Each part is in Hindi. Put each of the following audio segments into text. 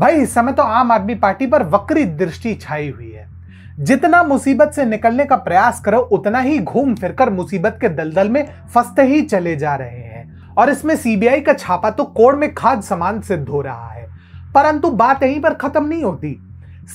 भाई इस समय तो आम आदमी पार्टी पर वक्री दृष्टि छाई हुई है जितना मुसीबत से निकलने का प्रयास करो उतना ही घूम फिरकर मुसीबत के दलदल में फंसते ही चले जा रहे हैं और इसमें सीबीआई का छापा तो कोड़ में खाद समान सिद्ध हो रहा है परंतु बात यहीं पर खत्म नहीं होती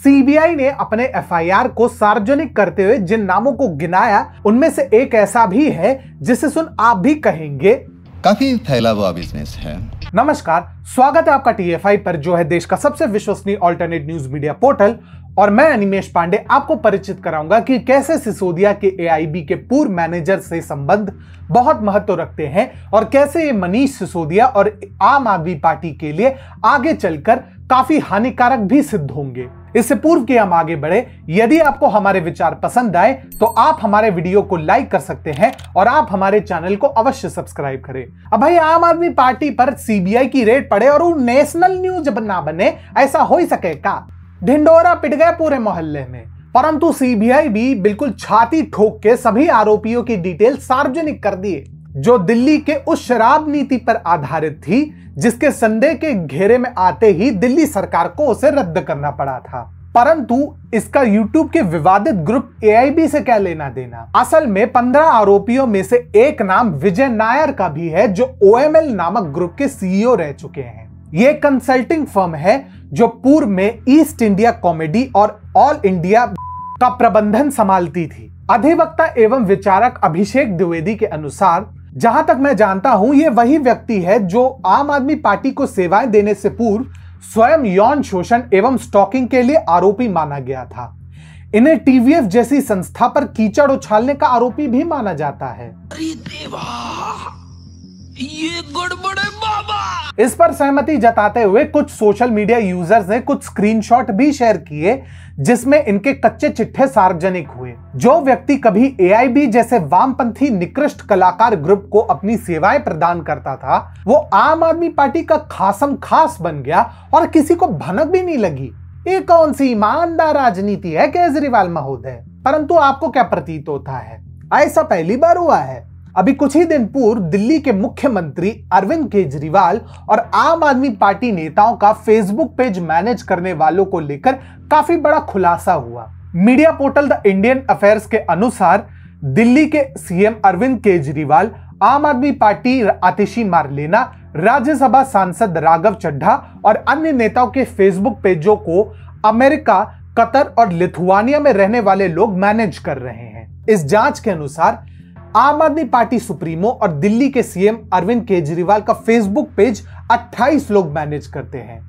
सीबीआई ने अपने एफआईआर को सार्वजनिक करते हुए जिन नामों को गिनाया उनमें से एक ऐसा भी है जिसे सुन आप भी कहेंगे काफी फैला हुआ बिजनेस है नमस्कार स्वागत है आपका टीएफआई पर जो है देश का सबसे विश्वसनीय अल्टरनेट न्यूज मीडिया पोर्टल और मैं अनिमेश पांडे आपको परिचित कराऊंगा कि कैसे सिसोदिया के एआईबी के पूर्व मैनेजर से संबंध बहुत महत्व रखते हैं और कैसे ये मनीष सिसोदिया और आम आदमी पार्टी के लिए आगे चलकर काफी हानिकारक भी सिद्ध होंगे इससे पूर्व कि हम आगे बढ़े यदि आपको हमारे विचार पसंद आए तो आप हमारे वीडियो को लाइक कर सकते हैं और आप हमारे चैनल को अवश्य सब्सक्राइब करें अब भाई आम आदमी पार्टी पर सीबीआई की रेड पड़े और वो नेशनल न्यूज ना बने ऐसा हो ही सके का ढिंडोरा पिट गया पूरे मोहल्ले में परंतु सीबीआई भी बिल्कुल छाती ठोक के सभी आरोपियों की डिटेल सार्वजनिक कर दिए जो दिल्ली के उस शराब नीति पर आधारित थी जिसके संदेह के घेरे में आते ही दिल्ली सरकार को उसे रद्द करना पड़ा था परंतु इसका YouTube के विवादित ग्रुप AIB से क्या लेना देना असल में 15 आरोपियों में से एक नाम विजय नायर का भी है जो OML नामक ग्रुप के सीईओ e रह चुके हैं ये कंसल्टिंग फर्म है जो पूर्व में ईस्ट इंडिया कॉमेडी और ऑल इंडिया का प्रबंधन संभालती थी अधिवक्ता एवं विचारक अभिषेक द्विवेदी के अनुसार जहां तक मैं जानता हूं ये वही व्यक्ति है जो आम आदमी पार्टी को सेवाएं देने से पूर्व स्वयं यौन शोषण एवं स्टॉकिंग के लिए आरोपी माना गया था इन्हें टीवीएफ जैसी संस्था पर कीचड़ उछालने का आरोपी भी माना जाता है अरे देवा ये गड़बड़े बाबा इस पर सहमति जताते हुए कुछ सोशल मीडिया यूजर्स ने कुछ स्क्रीनशॉट भी शेयर किए जिसमें इनके कच्चे चिट्ठे सार्वजनिक हुए जो व्यक्ति कभी ए जैसे वामपंथी निकृष्ट कलाकार ग्रुप को अपनी सेवाएं प्रदान करता था वो आम आदमी पार्टी का खासम खास बन गया और किसी को भनक भी नहीं लगी ये कौन सी ईमानदार राजनीति है केजरीवाल महोदय परंतु आपको क्या प्रतीत होता है ऐसा पहली बार हुआ है अभी कुछ ही दिन पूर्व दिल्ली के मुख्यमंत्री अरविंद केजरीवाल और आम आदमी पार्टी नेताओं का फेसबुक पेज मैनेज करने वालों को लेकर काफी बड़ा खुलासा हुआ media portal the Indian affairs के अनुसार दिल्ली के सीएम अरविंद केजरीवाल आम आदमी पार्टी आतिशी मारलेना राज्यसभा सांसद राघव चड्ढा और अन्य नेताओं के फेसबुक पेजों को अमेरिका कतर और लिथुआनिया में रहने वाले लोग मैनेज कर रहे हैं इस जांच के अनुसार आम आदमी पार्टी सुप्रीमो और दिल्ली के सीएम अरविंद केजरीवाल का फेसबुक पेज 28 लोग मैनेज करते हैं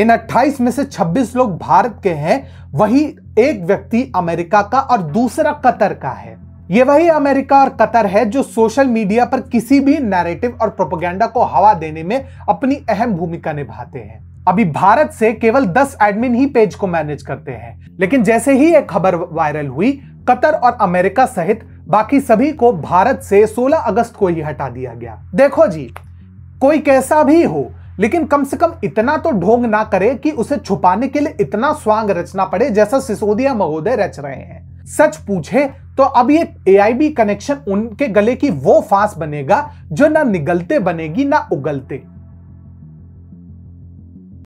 इन 28 में से 26 लोग भारत के हैं वही एक व्यक्ति अमेरिका का और दूसरा कतर का है ये वही अमेरिका और कतर है जो सोशल मीडिया पर किसी भी नैरेटिव और प्रोपोगेंडा को हवा देने में अपनी अहम भूमिका निभाते हैं अभी भारत से केवल 10 एडमिन ही पेज को मैनेज करते हैं लेकिन जैसे ही एक खबर वायरल हुई कतर और अमेरिका सहित बाकी सभी को भारत से 16 अगस्त को ही हटा दिया गया देखो जी कोई कैसा भी हो लेकिन कम से कम इतना तो ढोंग ना करे कि उसे छुपाने के लिए इतना स्वांग रचना पड़े जैसा सिसोदिया महोदय रच रहे हैं सच पूछे तो अब ये ए कनेक्शन उनके गले की वो फांस बनेगा जो ना निगलते बनेगी ना उगलते